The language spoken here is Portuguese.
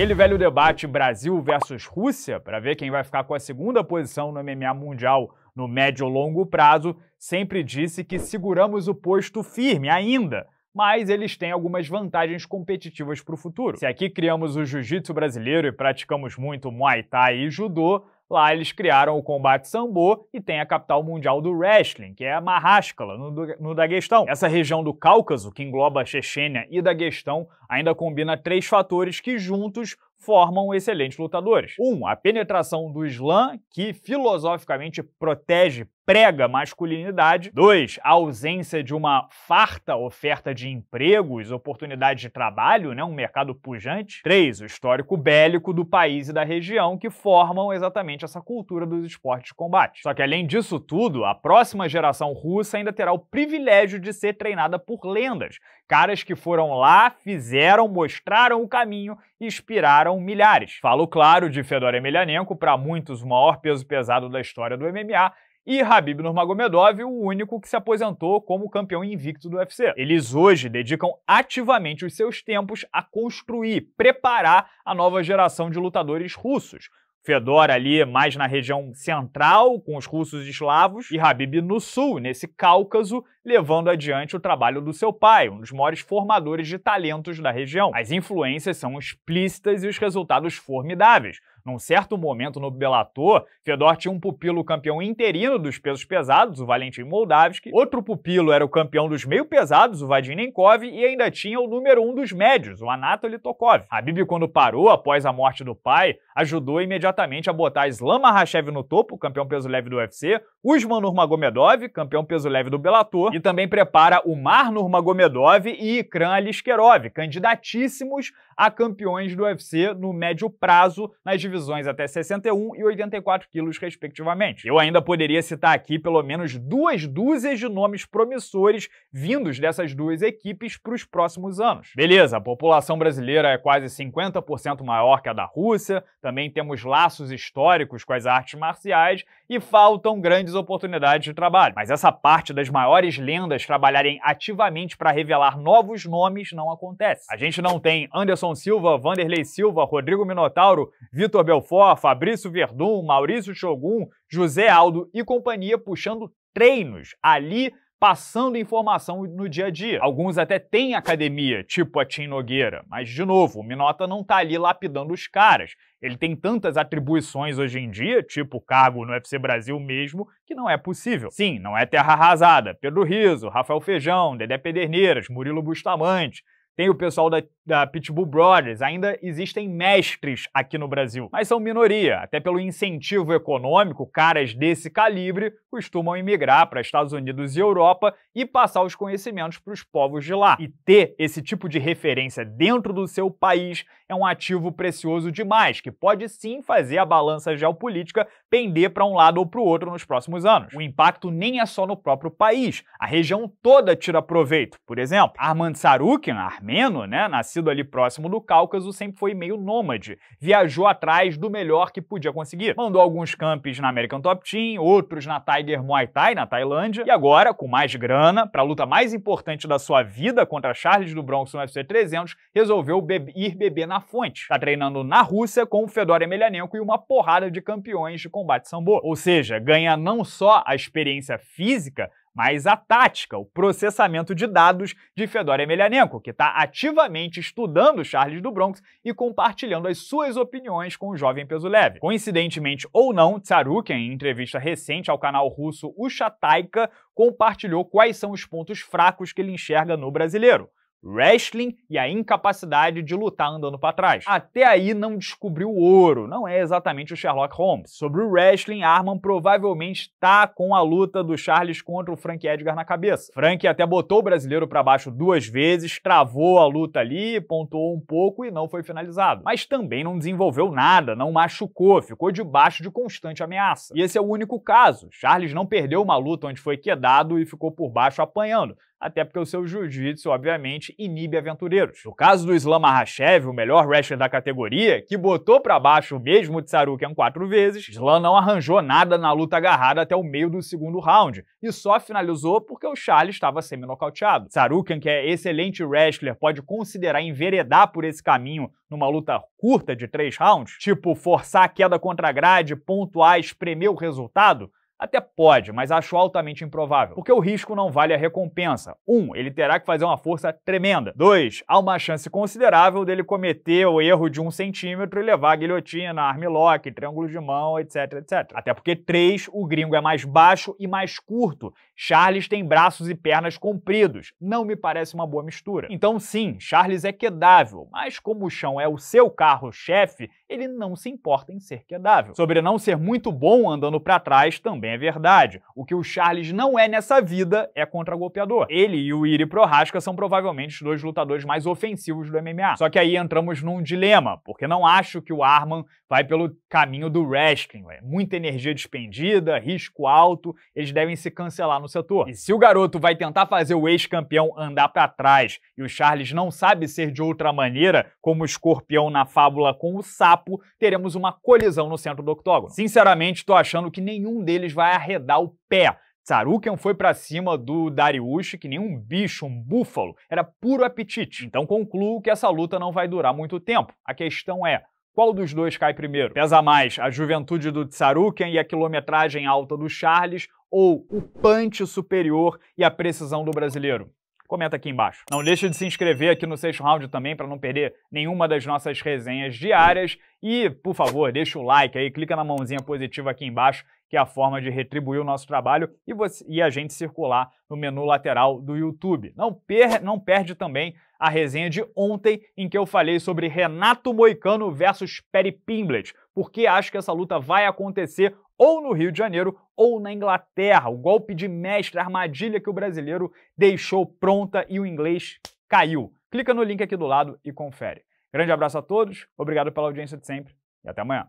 Aquele velho debate Brasil versus Rússia, para ver quem vai ficar com a segunda posição no MMA mundial no médio ou longo prazo, sempre disse que seguramos o posto firme ainda, mas eles têm algumas vantagens competitivas para o futuro. Se aqui criamos o jiu-jitsu brasileiro e praticamos muito Muay Thai e judô, Lá eles criaram o combate sambo e tem a capital mundial do wrestling, que é a Mahaskala, no, no Daguestão. Essa região do Cáucaso, que engloba a Chechênia e Daguestão, ainda combina três fatores que juntos formam excelentes lutadores. Um, a penetração do Islã, que filosoficamente protege prega masculinidade. Dois, a ausência de uma farta oferta de empregos, oportunidades de trabalho, né, um mercado pujante. Três, o histórico bélico do país e da região que formam exatamente essa cultura dos esportes de combate. Só que além disso tudo, a próxima geração russa ainda terá o privilégio de ser treinada por lendas, caras que foram lá, fizeram, mostraram o caminho e inspiraram milhares. Falo claro de Fedor Emelianenko, para muitos o maior peso pesado da história do MMA, e Habib Nurmagomedov, o único que se aposentou como campeão invicto do UFC. Eles hoje dedicam ativamente os seus tempos a construir, preparar a nova geração de lutadores russos. Fedor ali mais na região central, com os russos eslavos, e Habib no sul, nesse Cáucaso levando adiante o trabalho do seu pai, um dos maiores formadores de talentos da região. As influências são explícitas e os resultados formidáveis. Num certo momento no Bellator, Fedor tinha um pupilo campeão interino dos pesos pesados, o Valentim Moldavski, outro pupilo era o campeão dos meio pesados, o Vadim Nenkov, e ainda tinha o número um dos médios, o Anatoly Tokov. Habib, quando parou após a morte do pai, ajudou imediatamente a botar Islam Makhachev no topo, campeão peso leve do UFC, Usman Nurmagomedov, campeão peso leve do Bellator, e também prepara o Marnur Magomedov e Ikran Aliskerov, candidatíssimos a campeões do UFC no médio prazo, nas divisões até 61 e 84 quilos, respectivamente. Eu ainda poderia citar aqui pelo menos duas dúzias de nomes promissores vindos dessas duas equipes para os próximos anos. Beleza, a população brasileira é quase 50% maior que a da Rússia, também temos laços históricos com as artes marciais e faltam grandes oportunidades de trabalho. Mas essa parte das maiores lendas trabalharem ativamente para revelar novos nomes não acontece. A gente não tem Anderson Silva, Vanderlei Silva, Rodrigo Minotauro, Vitor Belfort, Fabrício Verdun, Maurício Shogun, José Aldo e companhia puxando treinos ali passando informação no dia a dia. Alguns até têm academia, tipo a Tim Nogueira, mas de novo, o Minota não tá ali lapidando os caras. Ele tem tantas atribuições hoje em dia, tipo cargo no UFC Brasil mesmo, que não é possível. Sim, não é terra arrasada. Pedro Riso, Rafael Feijão, Dedé Pederneiras, Murilo Bustamante, tem o pessoal da, da Pitbull Brothers, ainda existem mestres aqui no Brasil, mas são minoria, até pelo incentivo econômico, caras desse calibre costumam imigrar para Estados Unidos e Europa e passar os conhecimentos para os povos de lá. E ter esse tipo de referência dentro do seu país é um ativo precioso demais, que pode sim fazer a balança geopolítica pender para um lado ou para o outro nos próximos anos. O impacto nem é só no próprio país, a região toda tira proveito. Por exemplo, Armand Sarukian, armênio armeno, né, nascido ali próximo do Cáucaso, sempre foi meio nômade. Viajou atrás do melhor que podia conseguir. Mandou alguns campes na American Top Team, outros na Tiger Muay Thai, na Tailândia, e agora, com mais grana, para a luta mais importante da sua vida contra Charles do Bronx no UFC 300, resolveu be ir beber na fonte. Tá treinando na Rússia com o Fedor Emelianenko e uma porrada de campeões de combate sambo. Ou seja, ganha não só a experiência física, mas a tática, o processamento de dados de Fedor Emelianenko, que está ativamente estudando Charles do Bronx e compartilhando as suas opiniões com o jovem peso leve. Coincidentemente ou não, Tsarukian, em entrevista recente ao canal russo Uchataika, compartilhou quais são os pontos fracos que ele enxerga no brasileiro wrestling e a incapacidade de lutar andando para trás. Até aí não descobriu o ouro, não é exatamente o Sherlock Holmes. Sobre o wrestling, Arman provavelmente está com a luta do Charles contra o Frank Edgar na cabeça. Frank até botou o brasileiro para baixo duas vezes, travou a luta ali, pontuou um pouco e não foi finalizado. Mas também não desenvolveu nada, não machucou, ficou debaixo de constante ameaça. E esse é o único caso. Charles não perdeu uma luta onde foi quedado e ficou por baixo apanhando, até porque o seu jiu-jitsu, obviamente, inibe aventureiros. No caso do Islam Makhachev, o melhor wrestler da categoria, que botou para baixo o mesmo Tsarukian quatro vezes, Islam não arranjou nada na luta agarrada até o meio do segundo round e só finalizou porque o Charles estava semi-nocauteado. Tsarukian, que é excelente wrestler, pode considerar enveredar por esse caminho numa luta curta de três rounds, tipo forçar a queda contra a grade, pontuar, espremer o resultado, até pode, mas acho altamente improvável, porque o risco não vale a recompensa. Um, ele terá que fazer uma força tremenda. Dois, há uma chance considerável dele cometer o erro de um centímetro e levar a guilhotina, armlock, triângulo de mão, etc, etc. Até porque três, o gringo é mais baixo e mais curto. Charles tem braços e pernas compridos. Não me parece uma boa mistura. Então sim, Charles é quedável, mas como o chão é o seu carro-chefe, ele não se importa em ser quedável. Sobre não ser muito bom andando para trás também é verdade. O que o Charles não é nessa vida é contra-golpeador. Ele e o Iri Prohaska são provavelmente os dois lutadores mais ofensivos do MMA. Só que aí entramos num dilema, porque não acho que o Arman vai pelo caminho do wrestling. Ué. Muita energia despendida, risco alto, eles devem se cancelar no setor. E se o garoto vai tentar fazer o ex-campeão andar para trás e o Charles não sabe ser de outra maneira, como o escorpião na fábula com o sapo, papo, teremos uma colisão no centro do octógono. Sinceramente, estou achando que nenhum deles vai arredar o pé. Tsarukian foi para cima do Dariush que nem um bicho, um búfalo, era puro apetite. Então concluo que essa luta não vai durar muito tempo. A questão é, qual dos dois cai primeiro? Pesa mais a juventude do Tsarukian e a quilometragem alta do Charles ou o punch superior e a precisão do brasileiro? comenta aqui embaixo. Não deixe de se inscrever aqui no Sexto Round também para não perder nenhuma das nossas resenhas diárias. E, por favor, deixa o like aí, clica na mãozinha positiva aqui embaixo, que é a forma de retribuir o nosso trabalho e, você, e a gente circular no menu lateral do YouTube. Não, per, não perde também a resenha de ontem, em que eu falei sobre Renato Moicano versus Perry Pimblett porque acho que essa luta vai acontecer ou no Rio de Janeiro ou na Inglaterra. O golpe de mestre, a armadilha que o brasileiro deixou pronta e o inglês caiu. Clica no link aqui do lado e confere. Grande abraço a todos, obrigado pela audiência de sempre e até amanhã.